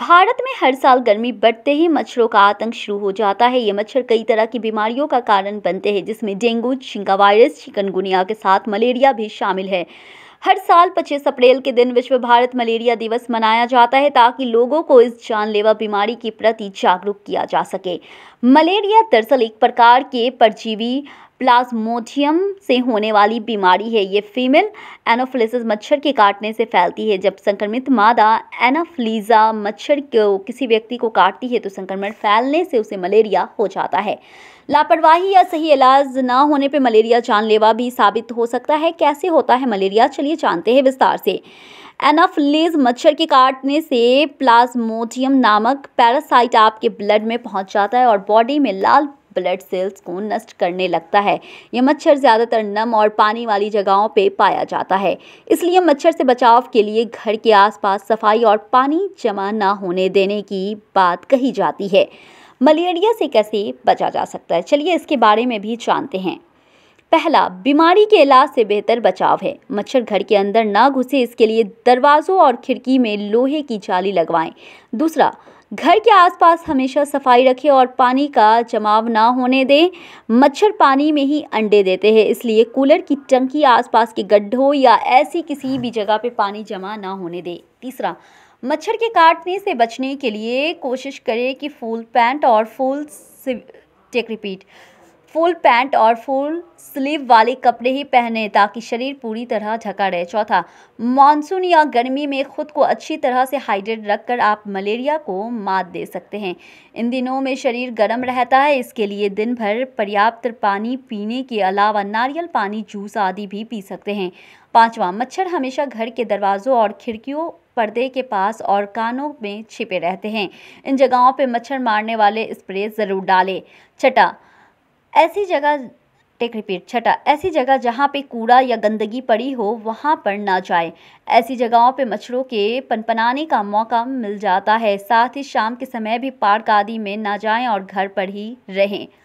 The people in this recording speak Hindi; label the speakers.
Speaker 1: भारत में हर साल गर्मी बढ़ते ही मच्छरों का आतंक शुरू हो जाता है ये मच्छर कई तरह की बीमारियों का कारण बनते हैं जिसमें डेंगू शिंका वायरस चिकनगुनिया के साथ मलेरिया भी शामिल है हर साल 25 अप्रैल के दिन विश्व भारत मलेरिया दिवस मनाया जाता है ताकि लोगों को इस जानलेवा बीमारी के प्रति जागरूक किया जा सके मलेरिया दरअसल एक प्रकार के परजीवी प्लाज्मोथियम से होने वाली बीमारी है ये फीमेल एनोफिलिस मच्छर के काटने से फैलती है जब संक्रमित मादा एनाफ्लीजा मच्छर को किसी व्यक्ति को काटती है तो संक्रमण फैलने से उसे मलेरिया हो जाता है लापरवाही या सही इलाज ना होने पर मलेरिया जानलेवा भी साबित हो सकता है कैसे होता है मलेरिया चलिए जानते हैं विस्तार से एनाफ्लीज मच्छर के काटने से प्लाज्मोडियम नामक पैरासाइट आपके ब्लड में पहुंच जाता है और बॉडी में लाल ब्लड सेल्स को नष्ट करने लगता है यह मच्छर ज़्यादातर नम और पानी वाली जगहों पर पाया जाता है इसलिए मच्छर से बचाव के लिए घर के आसपास सफाई और पानी जमा ना होने देने की बात कही जाती है मलेरिया से कैसे बचा जा सकता है चलिए इसके बारे में भी जानते हैं पहला बीमारी के इलाज से बेहतर बचाव है मच्छर घर के अंदर ना घुसे इसके लिए दरवाज़ों और खिड़की में लोहे की जाली लगवाएं दूसरा घर के आसपास हमेशा सफाई रखें और पानी का जमाव ना होने दें मच्छर पानी में ही अंडे देते हैं इसलिए कूलर की टंकी आसपास के गड्ढों या ऐसी किसी भी जगह पे पानी जमा ना होने दें तीसरा मच्छर के काटने से बचने के लिए कोशिश करें कि फूल पैंट और full take repeat full pant और फुल स्लीव वाले कपड़े ही पहने ताकि शरीर पूरी तरह ढका रहे चौथा मानसून या गर्मी में खुद को अच्छी तरह से हाइड्रेट रखकर आप मलेरिया को मात दे सकते हैं इन दिनों में शरीर गर्म रहता है इसके लिए दिन भर पर्याप्त पानी पीने के अलावा नारियल पानी जूस आदि भी पी सकते हैं पाँचवा मच्छर हमेशा घर के दरवाज़ों और खिड़कियों पर्दे के पास और कानों में छिपे रहते हैं इन जगहों पर मच्छर मारने वाले स्प्रे ज़रूर डालें छठा ऐसी जगह टेक रिपीट छठा ऐसी जगह जहाँ पे कूड़ा या गंदगी पड़ी हो वहाँ पर ना जाए ऐसी जगहों पे मच्छरों के पनपनाने का मौका मिल जाता है साथ ही शाम के समय भी पार्क आदि में ना जाएं और घर पर ही रहें